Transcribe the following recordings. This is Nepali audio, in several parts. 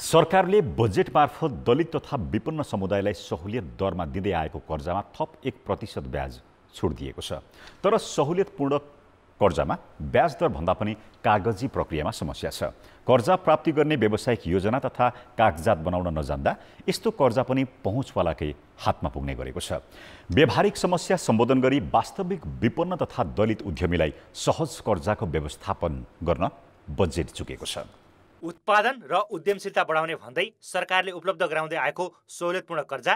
सरकारले बजेट मार्फत दलित तथा विपन्न समुदायलाई सहुलियत दरमा दिँदै आएको कर्जामा थप एक प्रतिशत ब्याज छुट दिएको छ तर सहुलियतपूर्ण कर्जामा ब्याज दरभन्दा पनि कागजी प्रक्रियामा समस्या छ कर्जा प्राप्ति गर्ने व्यावसायिक योजना तथा कागजात बनाउन नजान्दा यस्तो कर्जा पनि पहुँचवालाकै हातमा पुग्ने गरेको छ व्यावहारिक समस्या सम्बोधन गरी वास्तविक विपन्न तथा दलित उद्यमीलाई सहज कर्जाको व्यवस्थापन गर्न बजेट चुकेको छ उत्पादन र उद्यमशीलता बढाउने भन्दै सरकारले उपलब्ध गराउँदै आएको सहुलियतपूर्ण कर्जा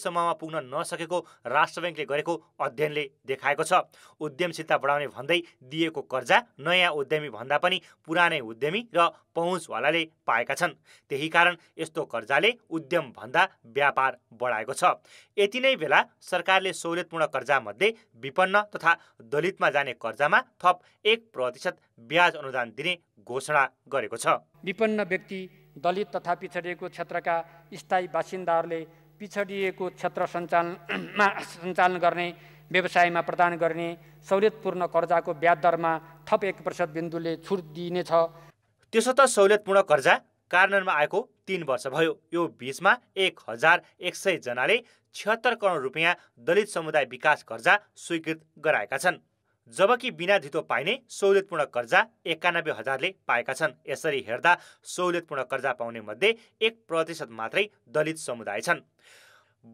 समूहमा पुग्न नसकेको राष्ट्र ब्याङ्कले गरेको अध्ययनले देखाएको छ उद्यमशीलता बढाउने भन्दै दिएको कर्जा नयाँ उद्यमी भन्दा पनि पुरानै उद्यमी र पहुँचवालाले पाएका छन् त्यही कारण यस्तो कर्जाले उद्यम भन्दा व्यापार बढाएको छ यति नै बेला सरकारले सहुलियतपूर्ण कर्जामध्ये विपन्न तथा दलितमा जाने कर्जामा थप एक प्रतिशत ब्याज अनुदान दिने घोषणा गरेको छ विपन्न व्यक्ति दलित तथा पिछडिएको क्षेत्रका स्थायी बासिन्दाहरूले पिछडिएको क्षेत्र सञ्चालनमा सञ्चालन गर्ने व्यवसायमा प्रदान गर्ने सहुलियतपूर्ण कर्जाको ब्याज दरमा थप एक प्रतिशत बिन्दुले छुट दिइनेछ त्यसो त सहुलियतपूर्ण कर्जा कार्यान्वयनमा आएको तिन वर्ष भयो यो बिचमा एक हजार एक सयजनाले छिहत्तर करोड रुपियाँ दलित समुदाय विकास कर्जा स्वीकृत गराएका छन् जबकि बिना धितो पाइने सहुलियतपूर्ण कर्जा एकानब्बे हजारले पाएका छन् यसरी हेर्दा सहुलियतपूर्ण कर्जा पाउने मध्ये एक प्रतिशत मात्रै दलित समुदाय छन्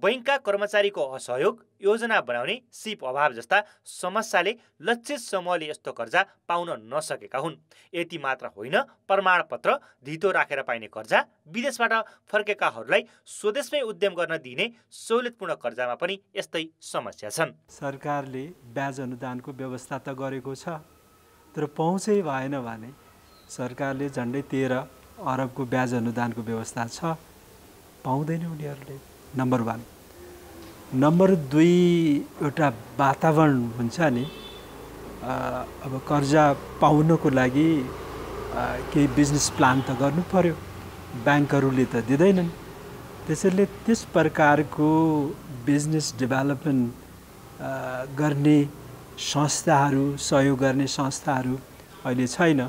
बैङ्कका कर्मचारीको असहयोग योजना बनाउने सिप अभाव जस्ता समस्याले लक्षित समूहले यस्तो कर्जा पाउन नसकेका हुन् यति मात्र होइन प्रमाणपत्र धितो राखेर पाइने कर्जा विदेशबाट फर्केकाहरूलाई स्वदेशमै उद्यम गर्न दिने सहुलियतपूर्ण कर्जामा पनि यस्तै समस्या छन् सरकारले ब्याज अनुदानको व्यवस्था त गरेको छ तर पहुँचै भएन भने सरकारले झन्डै तेह्र अरबको ब्याज अनुदानको व्यवस्था छ पाउँदैन उनीहरूले नम्बर वान नम्बर दुई एउटा वातावरण हुन्छ नि अब कर्जा पाउनको लागि केही बिजनेस प्लान त गर्नु पऱ्यो ब्याङ्कहरूले त दिँदैनन् त्यसैले त्यस प्रकारको बिजनेस डेभलपमेन्ट गर्ने संस्थाहरू सहयोग गर्ने संस्थाहरू अहिले छैन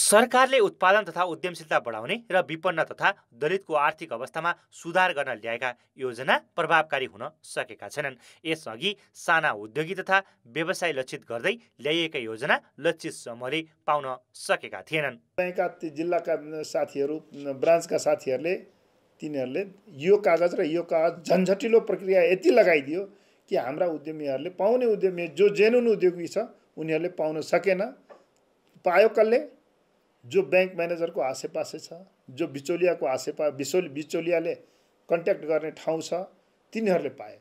सरकारले उत्पादन तथा उद्यमशीलता बढाउने र विपन्न तथा दलितको आर्थिक अवस्थामा सुधार गर्न ल्याएका योजना प्रभावकारी हुन सकेका छैनन् यसअघि साना उद्योगी तथा व्यवसाय लक्षित गर्दै ल्याइएका योजना लक्षित समूहले पाउन सकेका थिएनन् जिल्लाका साथीहरू ब्रान्चका साथीहरूले तिनीहरूले यो कागज र यो कागज झन्झटिलो प्रक्रिया यति लगाइदियो कि हाम्रा उद्यमीहरूले पाउने उद्यमी जो जेनुन उद्योगी छ उनीहरूले पाउन सकेन पायो कसले जो ब्याङ्क म्यानेजरको आसेपासे छ जो बिचौलियाको आसेपा बिचौली बिचौलियाले कन्ट्याक्ट गर्ने ठाउँ छ तिनीहरूले पाए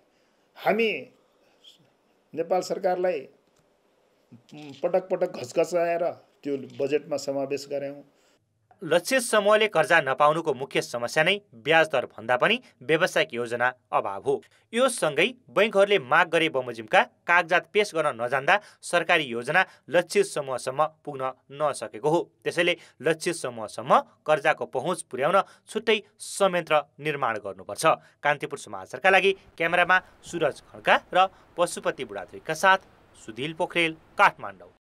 हामी नेपाल सरकारलाई पटक पटक घचघचाएर त्यो बजेटमा समावेश गऱ्यौँ लक्षित समूहले कर्जा नपाउनुको मुख्य समस्या नै ब्याज दर भन्दा पनि व्यावसायिक योजना अभाव हो यो सँगै बैङ्कहरूले माग गरे बमोजिमका कागजात पेश गर्न नजान्दा सरकारी योजना लक्षित समूहसम्म पुग्न नसकेको हो त्यसैले लक्षित समूहसम्म कर्जाको पहुँच पुर्याउन छुट्टै संयन्त्र निर्माण गर्नुपर्छ कान्तिपुर समाचारका लागि क्यामेरामा सुरज खड्का र पशुपति बुढाथुरीका साथ सुधिल पोखरेल काठमाडौँ